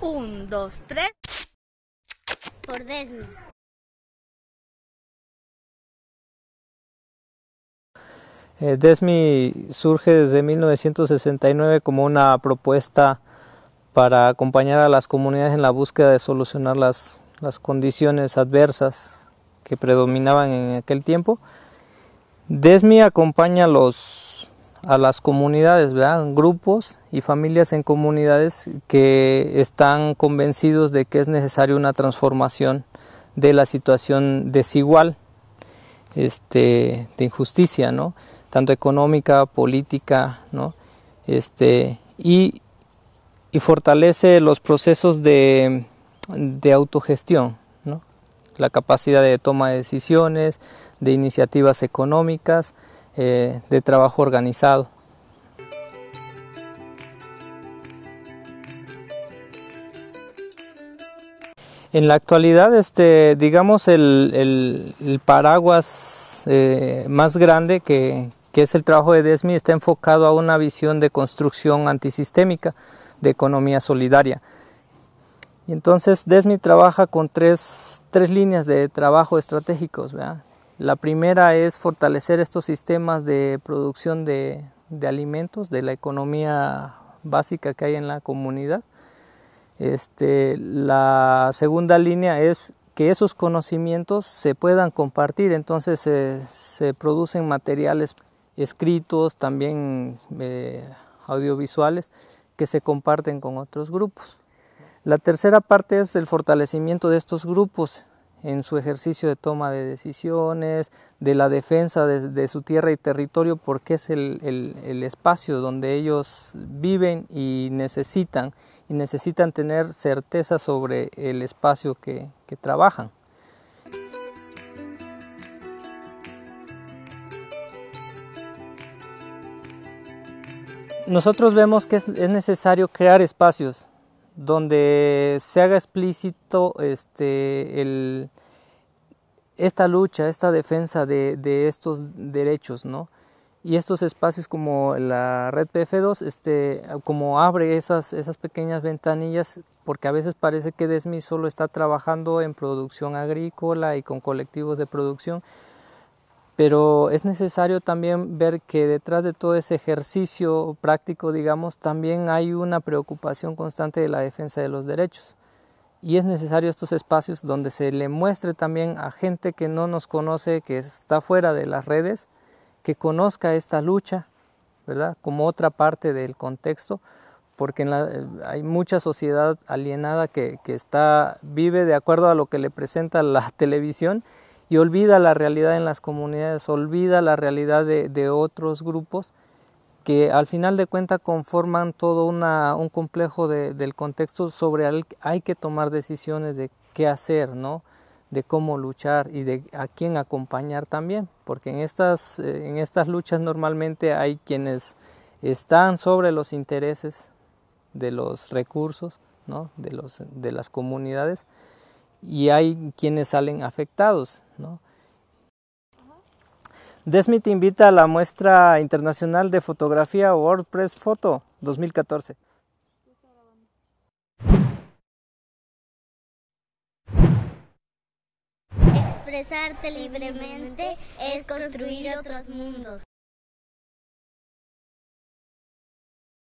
Un, dos, tres. Por Desmi. Eh, Desmi surge desde 1969 como una propuesta para acompañar a las comunidades en la búsqueda de solucionar las, las condiciones adversas que predominaban en aquel tiempo. Desmi acompaña los a las comunidades, Grupos y familias en comunidades que están convencidos de que es necesaria una transformación de la situación desigual, este, de injusticia, ¿no? Tanto económica, política, ¿no? Este, y, fortalece los procesos de, autogestión, La capacidad de toma de decisiones, de iniciativas económicas, eh, de trabajo organizado. En la actualidad, este, digamos, el, paraguas eh, más grande que, es el trabajo de DESMI está enfocado a una visión de construcción antisistémica, de economía solidaria. Y entonces DESMI trabaja con tres, tres líneas de trabajo estratégicos, ¿verdad? La primera es fortalecer estos sistemas de producción de, alimentos, de la economía básica que hay en la comunidad. Este, la segunda línea es que esos conocimientos se puedan compartir, entonces se producen materiales escritos, también eh, audiovisuales, que se comparten con otros grupos. La tercera parte es el fortalecimiento de estos grupos en su ejercicio de toma de decisiones, de la defensa de, su tierra y territorio, porque es el, espacio donde ellos viven y necesitan, y necesitan tener certeza sobre el espacio que, trabajan. Nosotros vemos que es necesario crear espacios donde se haga explícito este, esta lucha, esta defensa de, estos derechos, ¿no? Y estos espacios como la red PF2, este, como abre esas, esas pequeñas ventanillas, porque a veces parece que DESMI solo está trabajando en producción agrícola y con colectivos de producción, pero es necesario también ver que detrás de todo ese ejercicio práctico, digamos, también hay una preocupación constante de la defensa de los derechos. Y es necesario estos espacios donde se le muestre también a gente que no nos conoce, que está fuera de las redes, que conozca esta lucha, ¿verdad? Como otra parte del contexto, porque eh, hay mucha sociedad alienada que, está, vive de acuerdo a lo que le presenta la televisión y olvida la realidad en las comunidades, olvida la realidad de, otros grupos que al final de cuentas conforman todo una, un complejo de, del contexto sobre el que hay que tomar decisiones de qué hacer, ¿no? de cómo luchar y de a quién acompañar también, porque en estas, eh, en estas luchas normalmente hay quienes están sobre los intereses de los recursos, ¿no? de, los, de las comunidades, y hay quienes salen afectados. Desmit invita a la muestra internacional de fotografía WordPress Photo 2014. Expresarte libremente es construir otros mundos.